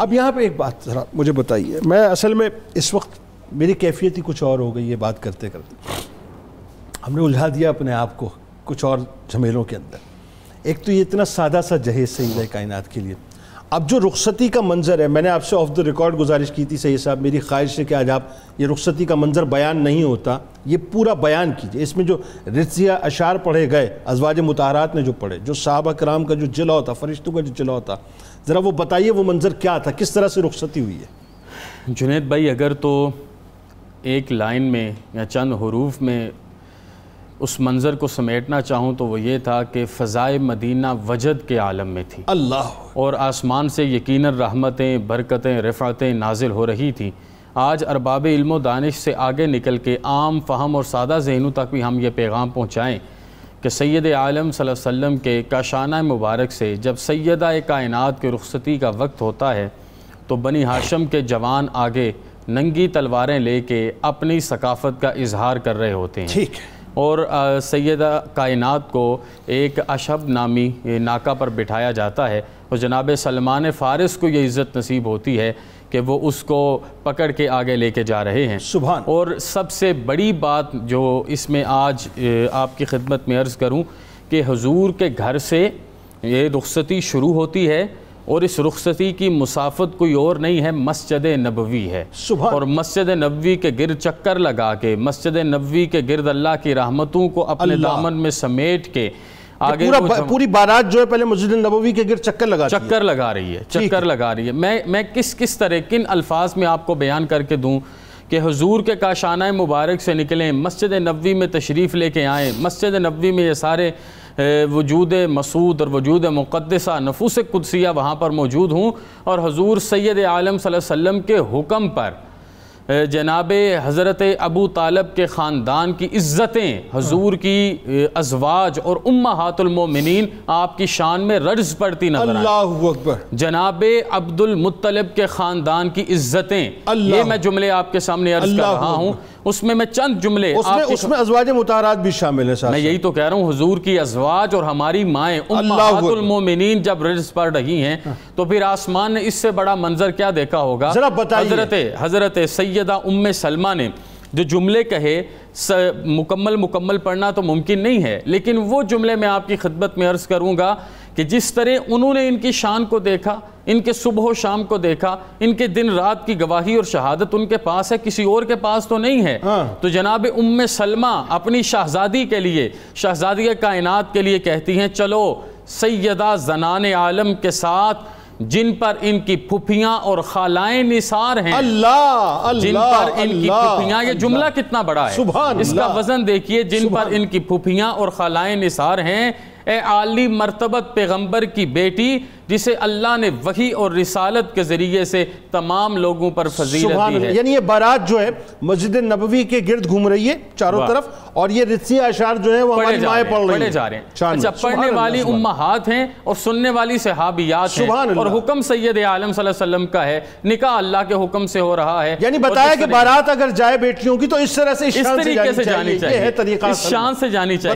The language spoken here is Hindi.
अब यहाँ पे एक बात जरा मुझे बताइए मैं असल में इस वक्त मेरी कैफियत ही कुछ और हो गई है बात करते करते हमने उलझा दिया अपने आप को कुछ और झमेलों के अंदर एक तो ये इतना सादा सा जहेज सही है कायनात के लिए अब जो रुखसती का मंज़र है मैंने आपसे ऑफ द रिकॉर्ड गुजारिश की थी सही साहब मेरी ख्वाहिश है कि आज आप ये रुखसती का मंज़र बयान नहीं होता ये पूरा बयान कीजिए इसमें जो रिजिया अशार पढ़े गए अजवाज मुतारात ने जो पढ़े जो साहब कराम का जो जला था फरिश्तों का जो जला था ज़रा वो बताइए वो मंज़र क्या था किस तरह से रुखसती हुई है जुनेद भाई अगर तो एक लाइन में या चंद हरूफ में उस मंज़र को समेटना चाहूँ तो वो ये था कि फ़ज़ाए मदीना वजद के आलम में थी अल्लाह और आसमान से यकीन रहमतें बरकतें रफ़ातें नाजिल हो रही थी आज अरबाब इल्म दानिश से आगे निकल के आम फहम और सादा जहनों तक भी हम ये पैगाम पहुँचाएँ कि सैद आलम वसम के काशाना मुबारक से जब सैदा कायनत के रुखसती का वक्त होता है तो बनी हाशम के जवान आगे नंगी तलवारें लेके अपनी सकाफत का इजहार कर रहे होते हैं ठीक और सैद कायनत को एक अशब नामी नाका पर बिठाया जाता है और जनाब सलमान फ़ारस को ये इज़्ज़त नसीब होती है कि वो उसको पकड़ के आगे लेके जा रहे हैं सुबह और सबसे बड़ी बात जो इसमें आज आपकी खिदमत में अर्ज़ करूँ कि हजूर के घर से ये रुखसती शुरू होती है और इस रुखसती की मुसाफत कोई और नहीं है मस्जिद नबवी है सुबह और मस्जिद नबवी के गिर चक्कर लगा के मस्जिद नबवी के गिरद अल्लाह की रहमतों को अपने दामन में समेट के आगे तो पूरा पूरी बारात जो है पहले मस्जिद नबवी के गिर चक्कर लगा चक्कर लगा रही है चक्कर लगा रही है मैं मैं किस किस तरह किन अल्फाज में आपको बयान करके दूँ कि हजूर के काशाना मुबारक से निकलें मस्जिद नबी में तशरीफ़ लेके आएँ मस्जिद नबी में ये सारे वजूद मसूद और वजूद मुक़दसा नफूस कुदसिया वहाँ पर मौजूद हूँ और हजूर सैद आलम वसम के हुक्म पर जनाब हज़रत अबू तालब के ख़ानदान की इज़्ज़तें हजूर की अजवाज और उम्मातुलमिन आपकी शान में रज पड़ती नजर अकबर जनाब अब्दुलमतलब के ख़ानदान की इज़्ज़तें ये मैं जुमले आपके सामने अर्ज कर रहा हूँ उसमें मैं चंद जुमले उसमें उसमें अजवाज मुतारात भी शामिल है मैं यही तो कह रहा हूँ हजूर की अजवाज और हमारी माए उमोमिन जब रिज पर रही हैं हाँ। तो फिर आसमान ने इससे बड़ा मंजर क्या देखा होगा हजरत हजरत सैदा उम सलमा ने जो जुमले कहे मुकम्मल मुकम्मल पढ़ना तो मुमकिन नहीं है लेकिन वो जुमले मैं आपकी खदमत में अर्ज़ करूंगा कि जिस तरह उन्होंने इनकी शान को देखा इनके सुबह शाम को देखा इनके दिन रात की गवाही और शहादत उनके पास है किसी और के पास तो नहीं है हाँ। तो जनाब उम सलमा अपनी शहजादी के लिए शहजादी कायनात के लिए कहती हैं चलो सैदा जनान आलम के साथ जिन पर इनकी फुफियां और खालाएं निसार हैं अल्लाह अल्ला, जिन पर इनकी फुफियां ये जुमला कितना बड़ा है इसका वजन देखिए जिन पर इनकी फुफियां और खालाएं निसार हैं ए आली मरतबत पैगम्बर की बेटी जिसे अल्लाह ने वही और रिसालत के ज़रिए से तमाम लोगों पर फजील दी है यानी ये बारात जो है मस्जिद नबवी के गिर्द घूम रही है चारों तरफ और ये रिसी आशार जो है वो हमारी पढ़ पढ़े जा रहे हैं अच्छा पढ़ने वाली हाथ हैं और सुनने वाली सहाबियात हैं और हुक्म सैयद आलम वसल्लम का है निकाह अल्लाह के हुक्म से हो रहा है यानी बताया कि बारात अगर जाए बेटियों की तो इस तरह से इस तरीके से जानी चाहिए शान से जानी चाहिए